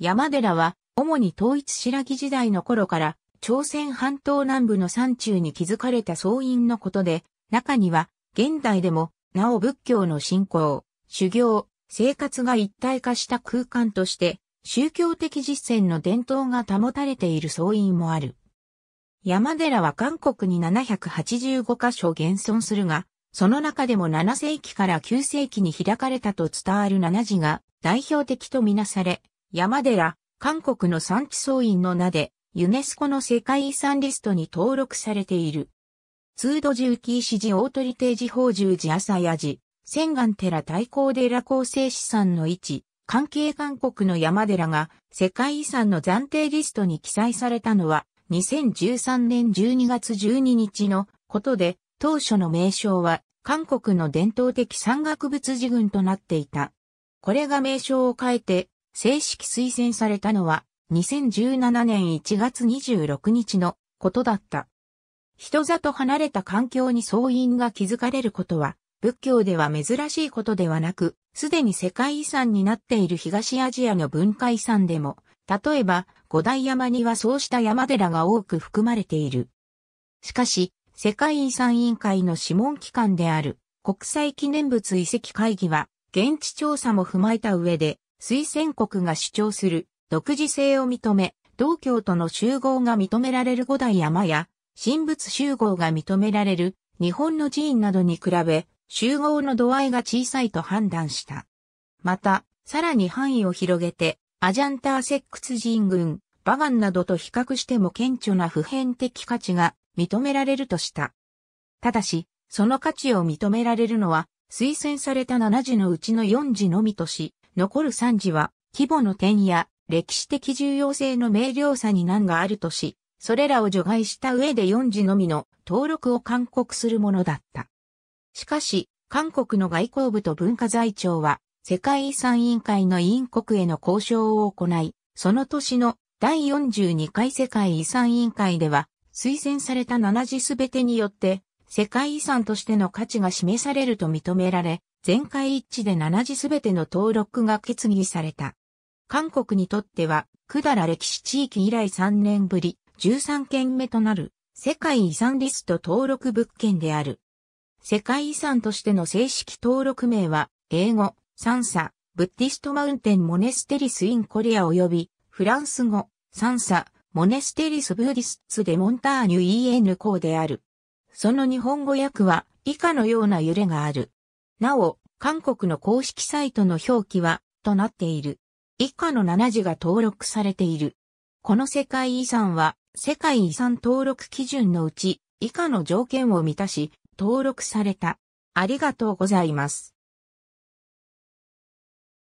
山寺は、主に統一白木時代の頃から、朝鮮半島南部の山中に築かれた僧院のことで、中には、現代でも、なお仏教の信仰、修行、生活が一体化した空間として、宗教的実践の伝統が保たれている僧院もある。山寺は韓国に785箇所現存するが、その中でも7世紀から9世紀に開かれたと伝わる7寺が代表的とみなされ、山寺、韓国の産地総院の名で、ユネスコの世界遺産リストに登録されている。通土重機石寺大鳥定寺宝十寺朝屋寺、千岩寺太光寺構成資産の位置、関係韓国の山寺が世界遺産の暫定リストに記載されたのは2013年12月12日のことで当初の名称は韓国の伝統的山岳物事群となっていた。これが名称を変えて正式推薦されたのは2017年1月26日のことだった。人里離れた環境に僧院が築かれることは、仏教では珍しいことではなく、すでに世界遺産になっている東アジアの文化遺産でも、例えば五大山にはそうした山寺が多く含まれている。しかし、世界遺産委員会の諮問機関である国際記念物遺跡会議は、現地調査も踏まえた上で、推薦国が主張する独自性を認め、同教との集合が認められる五代山や、神仏集合が認められる日本の寺院などに比べ、集合の度合いが小さいと判断した。また、さらに範囲を広げて、アジャンターセックス人群、バガンなどと比較しても顕著な普遍的価値が認められるとした。ただし、その価値を認められるのは、推薦された7時のうちの4時のみとし、残る三次は、規模の点や歴史的重要性の明瞭さに難があるとし、それらを除外した上で4次のみの登録を勧告するものだった。しかし、韓国の外交部と文化財庁は、世界遺産委員会の委員国への交渉を行い、その年の第42回世界遺産委員会では、推薦された7次すべてによって、世界遺産としての価値が示されると認められ、全会一致で7次すべての登録が決議された。韓国にとっては、くだら歴史地域以来3年ぶり、13件目となる、世界遺産リスト登録物件である。世界遺産としての正式登録名は、英語、サンサ、ブッディストマウンテンモネステリスインコリア及び、フランス語、サンサ、モネステリスブーディスツデモンターニュエヌコーである。その日本語訳は、以下のような揺れがある。なお、韓国の公式サイトの表記は、となっている。以下の7字が登録されている。この世界遺産は、世界遺産登録基準のうち、以下の条件を満たし、登録された。ありがとうございます。